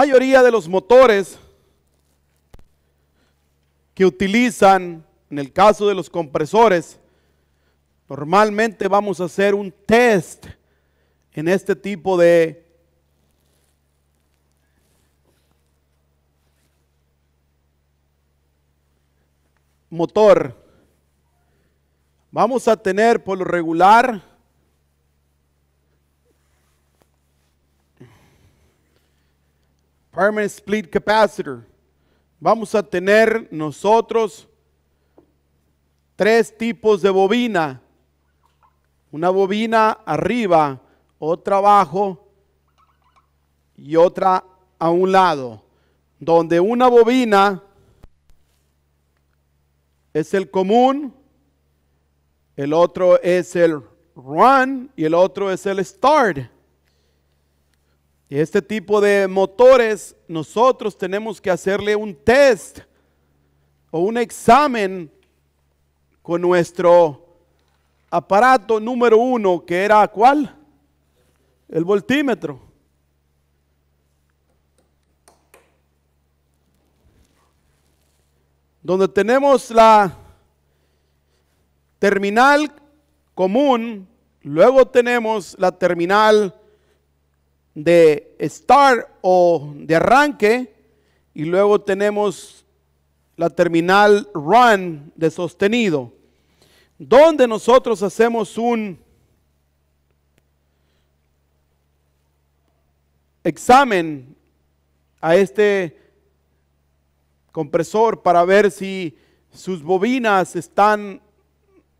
mayoría de los motores que utilizan, en el caso de los compresores, normalmente vamos a hacer un test en este tipo de motor. Vamos a tener por lo regular permanent split capacitor. Vamos a tener nosotros tres tipos de bobina. Una bobina arriba, otra abajo y otra a un lado. Donde una bobina es el común, el otro es el run y el otro es el start. Y Este tipo de motores nosotros tenemos que hacerle un test o un examen con nuestro aparato número uno, que era cuál? El voltímetro. Donde tenemos la terminal común, luego tenemos la terminal de start o de arranque y luego tenemos la terminal run de sostenido, donde nosotros hacemos un examen a este compresor para ver si sus bobinas están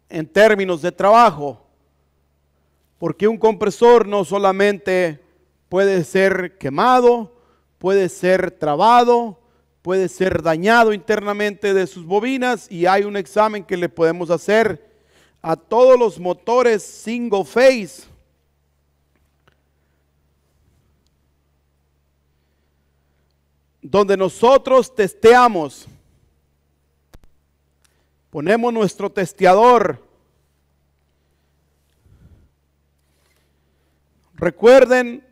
en términos de trabajo, porque un compresor no solamente puede ser quemado, puede ser trabado, puede ser dañado internamente de sus bobinas y hay un examen que le podemos hacer a todos los motores single phase. Donde nosotros testeamos, ponemos nuestro testeador. Recuerden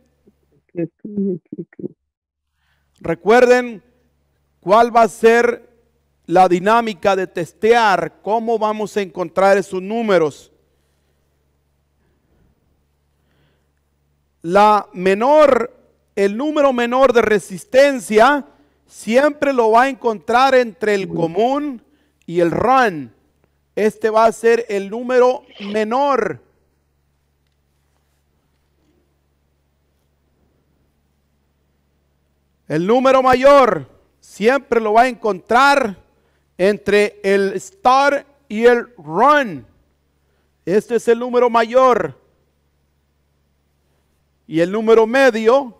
Recuerden cuál va a ser la dinámica de testear, cómo vamos a encontrar esos números. La menor, el número menor de resistencia siempre lo va a encontrar entre el común y el run. Este va a ser el número menor El número mayor siempre lo va a encontrar entre el star y el run. Este es el número mayor. Y el número medio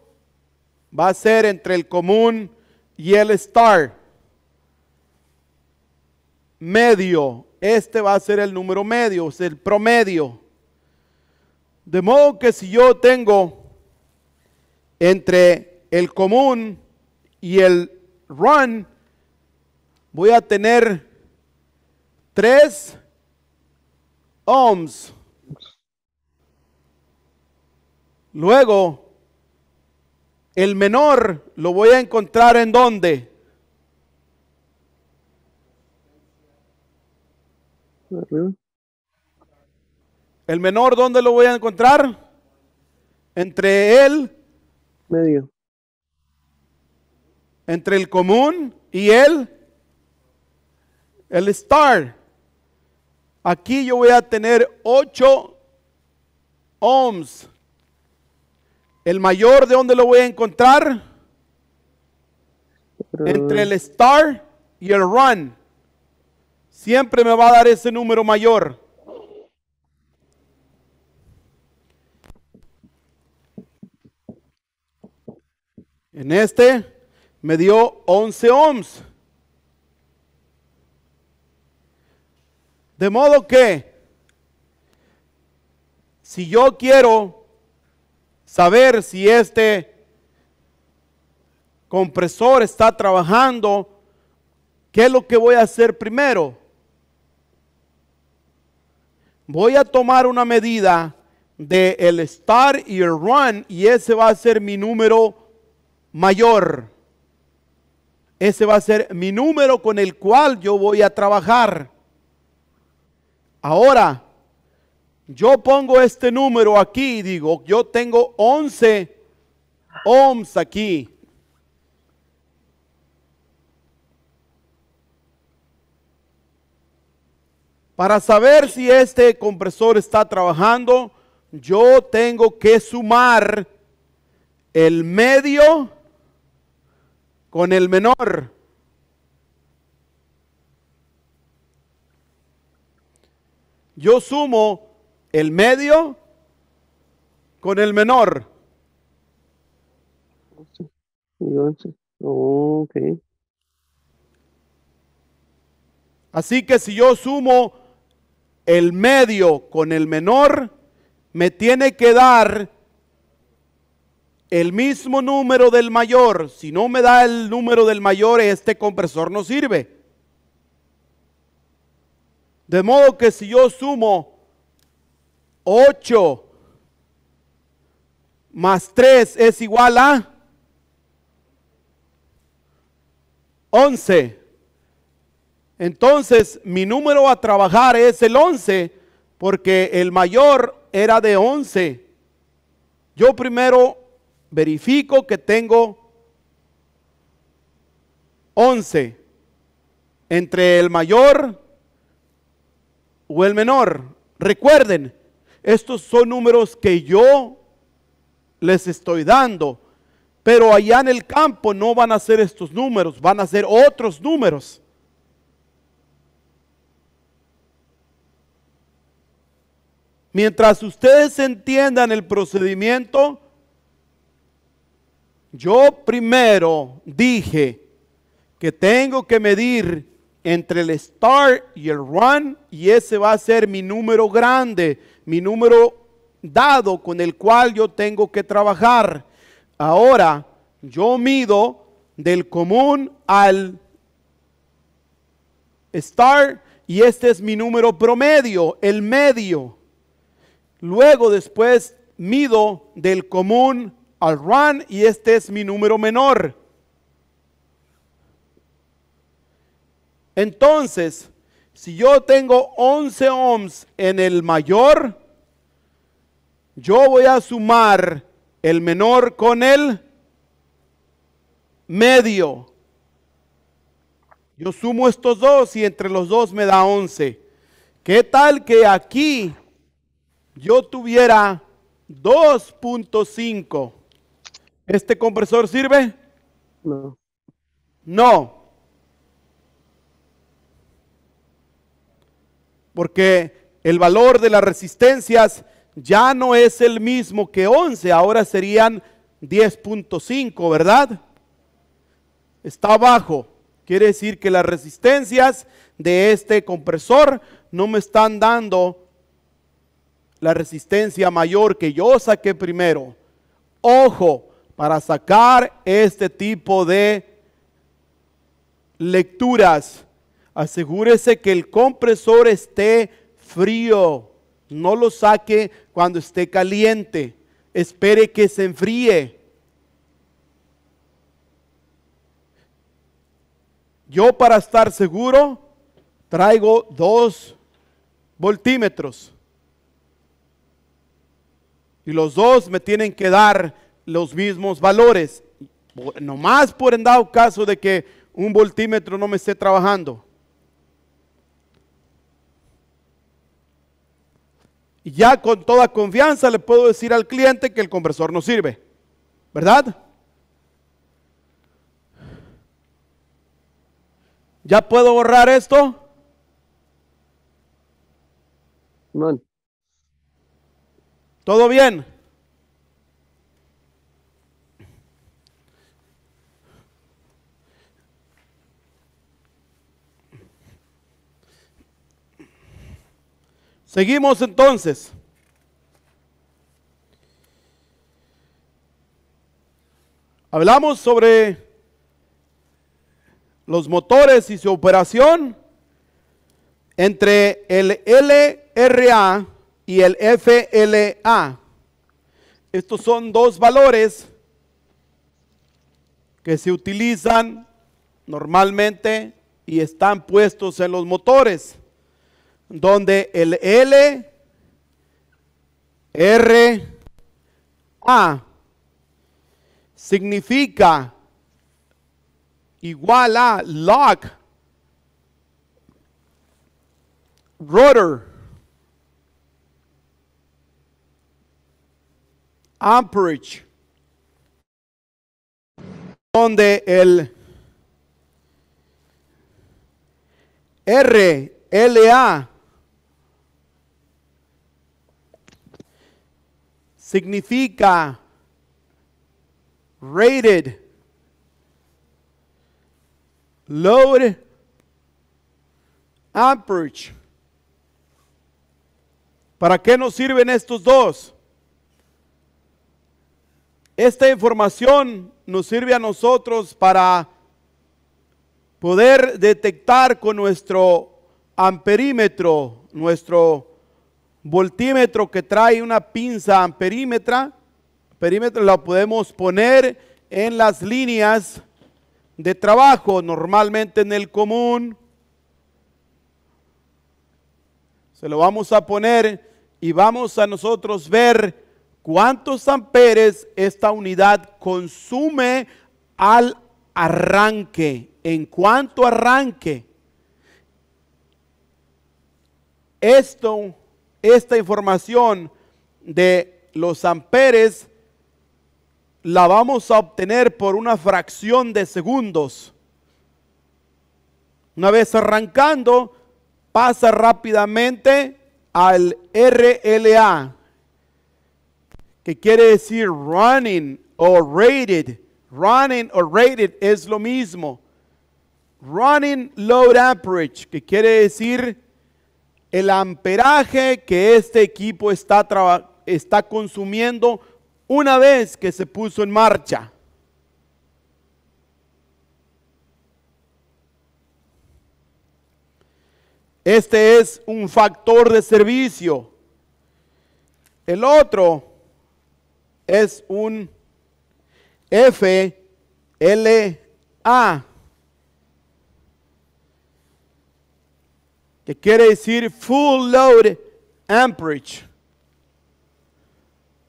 va a ser entre el común y el star. Medio. Este va a ser el número medio, es el promedio. De modo que si yo tengo entre el común y el run, voy a tener tres ohms. Luego, el menor lo voy a encontrar en dónde? El menor, ¿dónde lo voy a encontrar? Entre el medio entre el común y el, el star. Aquí yo voy a tener 8 ohms. El mayor, ¿de dónde lo voy a encontrar? Entre el star y el run. Siempre me va a dar ese número mayor. En este me dio 11 ohms. De modo que, si yo quiero saber si este compresor está trabajando, ¿qué es lo que voy a hacer primero? Voy a tomar una medida de el start y el run y ese va a ser mi número mayor. Ese va a ser mi número con el cual yo voy a trabajar. Ahora, yo pongo este número aquí, y digo, yo tengo 11 ohms aquí. Para saber si este compresor está trabajando, yo tengo que sumar el medio con el menor. Yo sumo el medio con el menor. Así que si yo sumo el medio con el menor, me tiene que dar el mismo número del mayor. Si no me da el número del mayor, este compresor no sirve. De modo que si yo sumo 8 más 3 es igual a 11. Entonces mi número a trabajar es el 11 porque el mayor era de 11. Yo primero verifico que tengo 11 entre el mayor o el menor. Recuerden, estos son números que yo les estoy dando, pero allá en el campo no van a ser estos números, van a ser otros números. Mientras ustedes entiendan el procedimiento, yo primero dije que tengo que medir entre el start y el run y ese va a ser mi número grande, mi número dado con el cual yo tengo que trabajar. Ahora yo mido del común al start y este es mi número promedio, el medio. Luego después mido del común al run y este es mi número menor. Entonces, si yo tengo 11 ohms en el mayor, yo voy a sumar el menor con el medio. Yo sumo estos dos y entre los dos me da 11. ¿Qué tal que aquí yo tuviera 2.5? ¿Este compresor sirve? No. No. Porque el valor de las resistencias ya no es el mismo que 11, ahora serían 10.5, ¿verdad? Está bajo. Quiere decir que las resistencias de este compresor no me están dando la resistencia mayor que yo saqué primero. Ojo, para sacar este tipo de lecturas. Asegúrese que el compresor esté frío. No lo saque cuando esté caliente. Espere que se enfríe. Yo para estar seguro traigo dos voltímetros. Y los dos me tienen que dar los mismos valores, nomás por en dado caso de que un voltímetro no me esté trabajando. Y ya con toda confianza le puedo decir al cliente que el conversor no sirve, ¿verdad? ¿Ya puedo borrar esto? No. ¿Todo bien? Seguimos entonces. Hablamos sobre los motores y su operación entre el LRA y el FLA. Estos son dos valores que se utilizan normalmente y están puestos en los motores donde el L, R, A significa igual a lock, rotor, amperage, donde el R-L-A significa rated, load, amperage. ¿Para qué nos sirven estos dos? Esta información nos sirve a nosotros para poder detectar con nuestro amperímetro, nuestro voltímetro que trae una pinza amperímetra, perímetro la podemos poner en las líneas de trabajo, normalmente en el común. Se lo vamos a poner y vamos a nosotros ver cuántos amperes esta unidad consume al arranque, en cuanto arranque. Esto esta información de los amperes la vamos a obtener por una fracción de segundos. Una vez arrancando, pasa rápidamente al RLA, que quiere decir running o rated. Running o rated es lo mismo. Running load average, que quiere decir el amperaje que este equipo está, está consumiendo una vez que se puso en marcha. Este es un factor de servicio. El otro es un FLA. que quiere decir full load amperage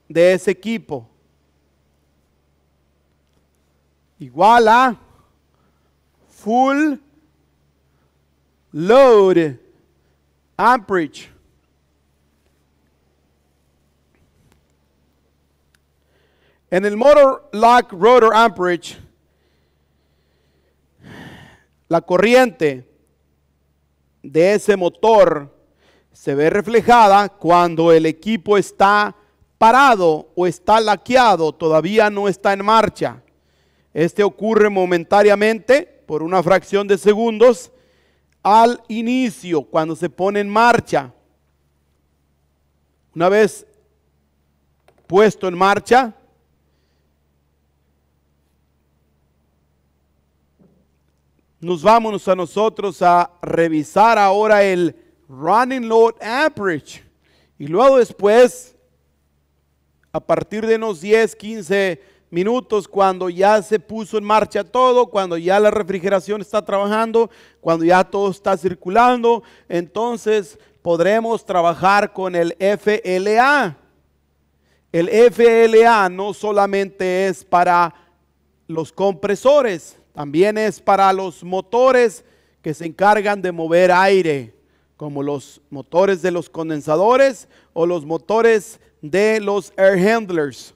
de ese equipo. Igual a full load amperage. En el motor lock rotor amperage, la corriente de ese motor se ve reflejada cuando el equipo está parado o está laqueado, todavía no está en marcha. Este ocurre momentáneamente por una fracción de segundos al inicio, cuando se pone en marcha. Una vez puesto en marcha, nos vamos a nosotros a revisar ahora el Running Load Average. Y luego después, a partir de unos 10, 15 minutos, cuando ya se puso en marcha todo, cuando ya la refrigeración está trabajando, cuando ya todo está circulando, entonces podremos trabajar con el FLA. El FLA no solamente es para los compresores, también es para los motores que se encargan de mover aire, como los motores de los condensadores o los motores de los air handlers.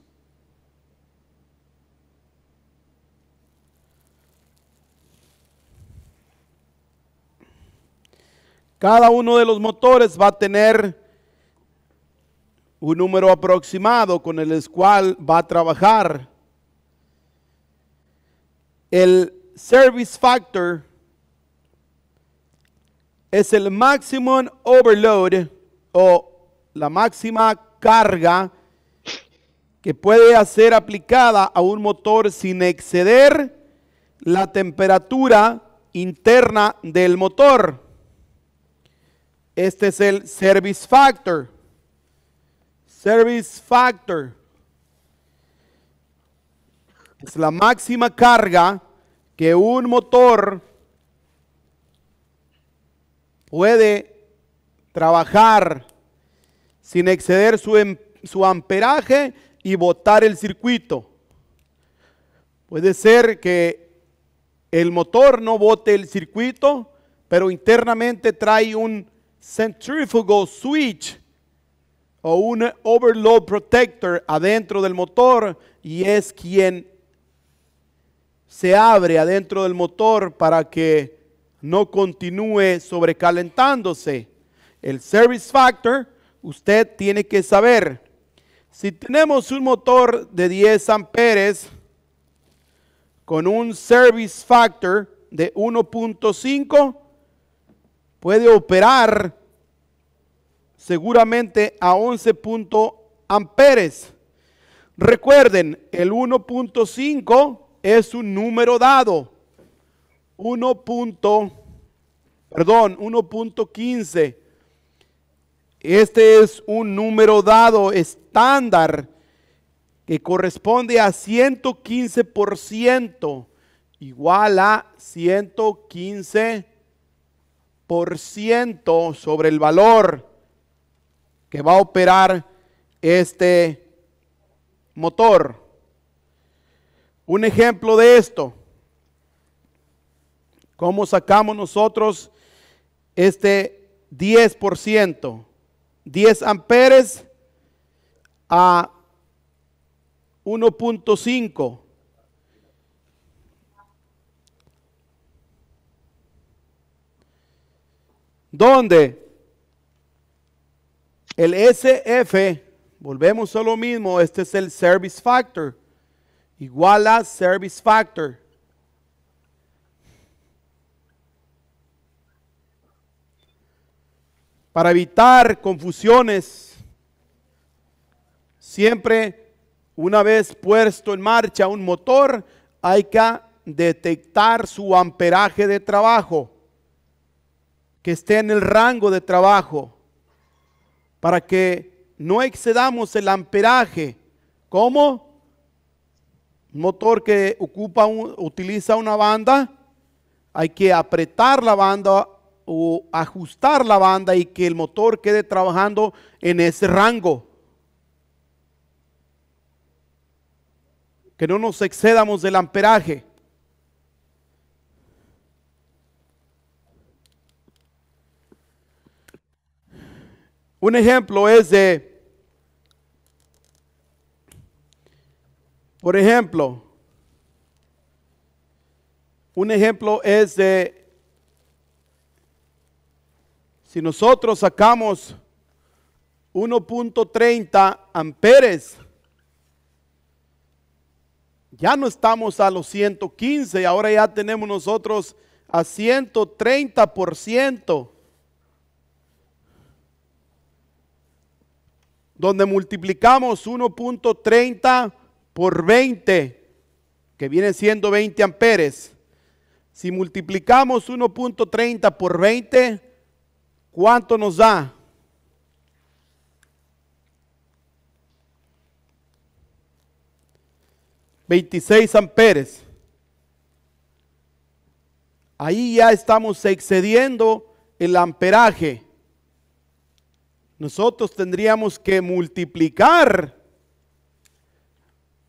Cada uno de los motores va a tener un número aproximado con el cual va a trabajar el service factor es el maximum overload o la máxima carga que puede ser aplicada a un motor sin exceder la temperatura interna del motor. Este es el service factor. Service factor. Es la máxima carga que un motor puede trabajar sin exceder su, em, su amperaje y botar el circuito. Puede ser que el motor no bote el circuito, pero internamente trae un centrifugal switch o un overload protector adentro del motor y es quien se abre adentro del motor para que no continúe sobrecalentándose. El service factor, usted tiene que saber, si tenemos un motor de 10 amperes con un service factor de 1.5, puede operar seguramente a 11 amperes. Recuerden, el 1.5 es un número dado. 1. Perdón, 1.15. Este es un número dado estándar que corresponde a 115% igual a 115% sobre el valor que va a operar este motor. Un ejemplo de esto, ¿cómo sacamos nosotros este 10%? 10 amperes a 1.5. Donde el SF, volvemos a lo mismo, este es el service factor igual a service factor. Para evitar confusiones, siempre una vez puesto en marcha un motor, hay que detectar su amperaje de trabajo, que esté en el rango de trabajo, para que no excedamos el amperaje. ¿Cómo? Un motor que ocupa utiliza una banda, hay que apretar la banda o ajustar la banda y que el motor quede trabajando en ese rango. Que no nos excedamos del amperaje. Un ejemplo es de Por ejemplo, un ejemplo es de si nosotros sacamos 1.30 amperes, ya no estamos a los 115, ahora ya tenemos nosotros a 130%, donde multiplicamos 1.30 por 20, que viene siendo 20 amperes, si multiplicamos 1.30 por 20, ¿cuánto nos da? 26 amperes. Ahí ya estamos excediendo el amperaje. Nosotros tendríamos que multiplicar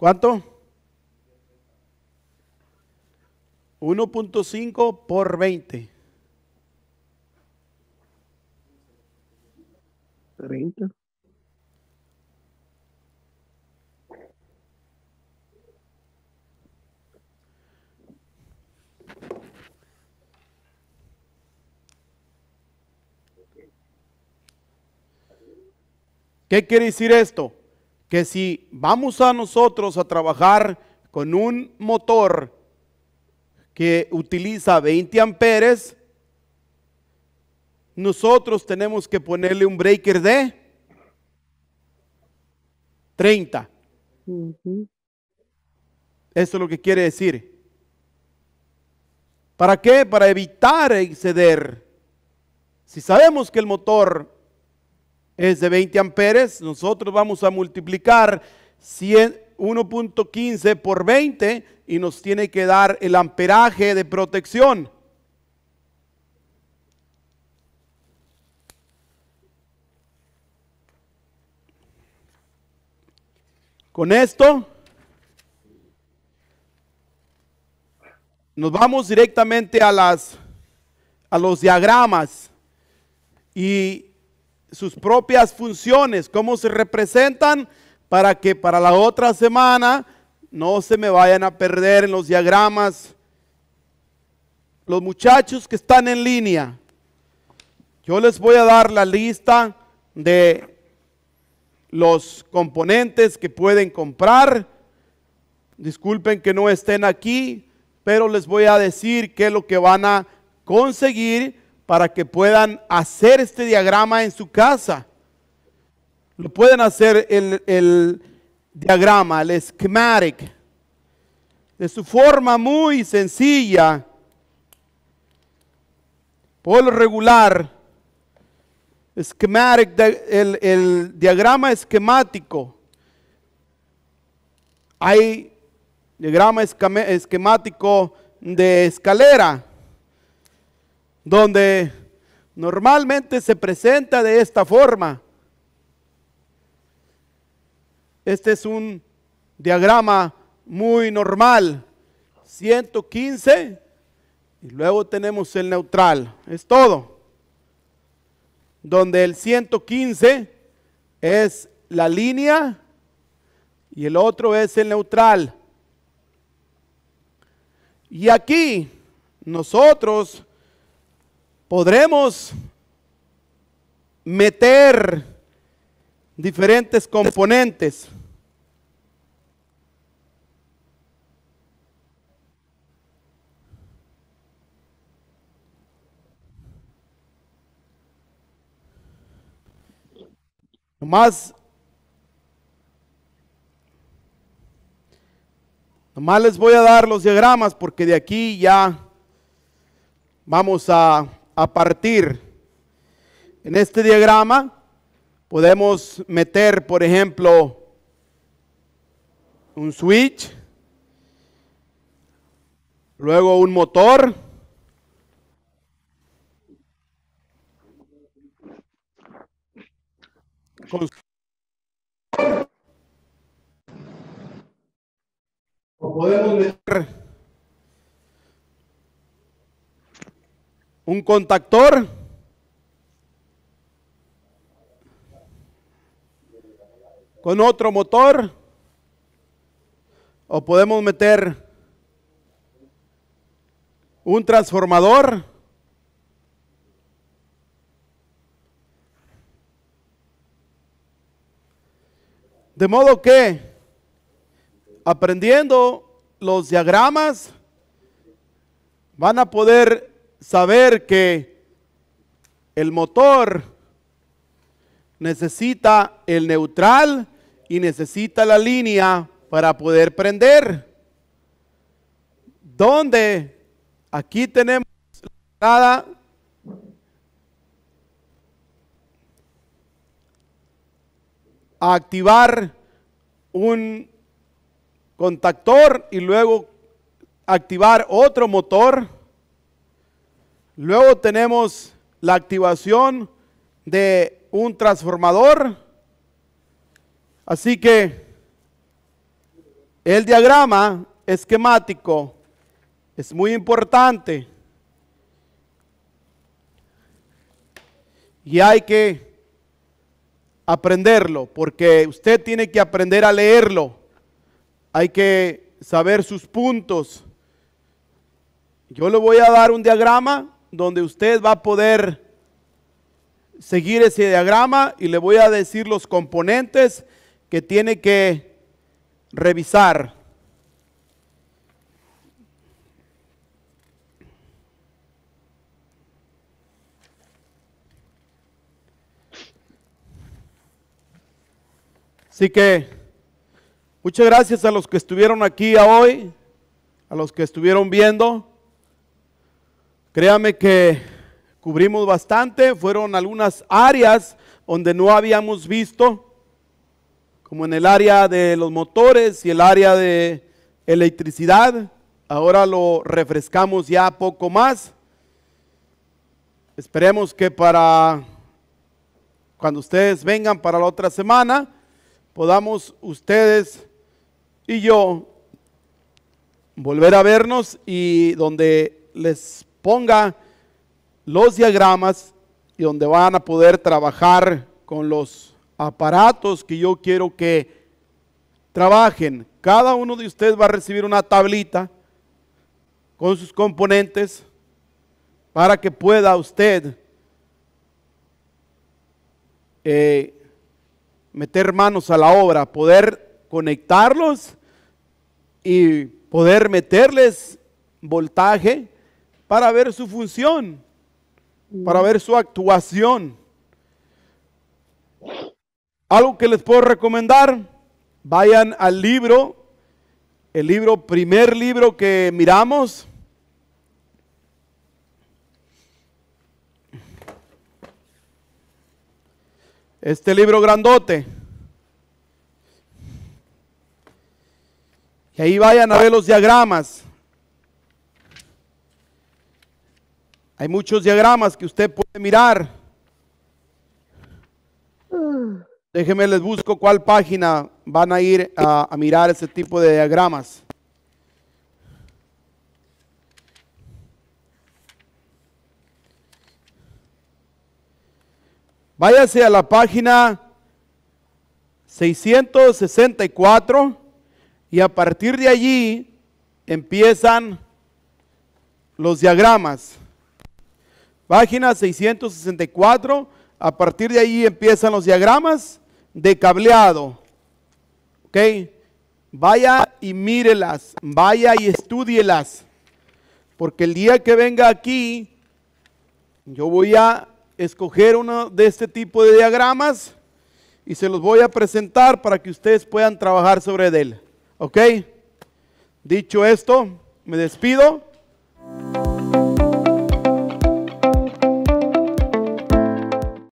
¿Cuánto? 1.5 por 20. 30. ¿Qué quiere decir esto? que si vamos a nosotros a trabajar con un motor que utiliza 20 amperes, nosotros tenemos que ponerle un breaker de 30. Eso es lo que quiere decir. ¿Para qué? Para evitar exceder. Si sabemos que el motor es de 20 amperes, nosotros vamos a multiplicar 1.15 por 20 y nos tiene que dar el amperaje de protección. Con esto nos vamos directamente a las a los diagramas y sus propias funciones, cómo se representan, para que para la otra semana no se me vayan a perder en los diagramas. Los muchachos que están en línea, yo les voy a dar la lista de los componentes que pueden comprar. Disculpen que no estén aquí, pero les voy a decir qué es lo que van a conseguir para que puedan hacer este diagrama en su casa. Lo pueden hacer el, diagrama, el schematic, de su forma muy sencilla. Por regular, esquemático, el diagrama esquemático. Hay diagrama esquemático de escalera donde normalmente se presenta de esta forma. Este es un diagrama muy normal, 115 y luego tenemos el neutral, es todo. Donde el 115 es la línea y el otro es el neutral. Y aquí nosotros podremos meter diferentes componentes. Nomás, más. les voy a dar los diagramas porque de aquí ya vamos a a partir. En este diagrama podemos meter, por ejemplo, un switch, luego un motor, podemos un contactor. Con otro motor. O podemos meter un transformador. De modo que, aprendiendo los diagramas, van a poder saber que el motor necesita el neutral y necesita la línea para poder prender. Donde aquí tenemos la a activar un contactor y luego activar otro motor Luego tenemos la activación de un transformador. Así que el diagrama esquemático es muy importante. Y hay que aprenderlo, porque usted tiene que aprender a leerlo. Hay que saber sus puntos. Yo le voy a dar un diagrama donde usted va a poder seguir ese diagrama y le voy a decir los componentes que tiene que revisar. Así que muchas gracias a los que estuvieron aquí hoy, a los que estuvieron viendo. Créame que cubrimos bastante, fueron algunas áreas donde no habíamos visto, como en el área de los motores y el área de electricidad. Ahora lo refrescamos ya poco más. Esperemos que para cuando ustedes vengan para la otra semana, podamos ustedes y yo volver a vernos y donde les ponga los diagramas y donde van a poder trabajar con los aparatos que yo quiero que trabajen. Cada uno de ustedes va a recibir una tablita con sus componentes para que pueda usted eh, meter manos a la obra, poder conectarlos y poder meterles voltaje para ver su función, para ver su actuación. Algo que les puedo recomendar, vayan al libro, el libro, primer libro que miramos. Este libro grandote. Y ahí vayan a ver los diagramas. Hay muchos diagramas que usted puede mirar. Déjenme les busco cuál página van a ir a, mirar ese tipo de diagramas. Váyase a la página 664 y a partir de allí empiezan los diagramas página 664. A partir de ahí empiezan los diagramas de cableado. ¿Ok? Vaya y mírelas, vaya y estudielas. Porque el día que venga aquí, yo voy a escoger uno de este tipo de diagramas y se los voy a presentar para que ustedes puedan trabajar sobre él. ¿Ok? Dicho esto, me despido.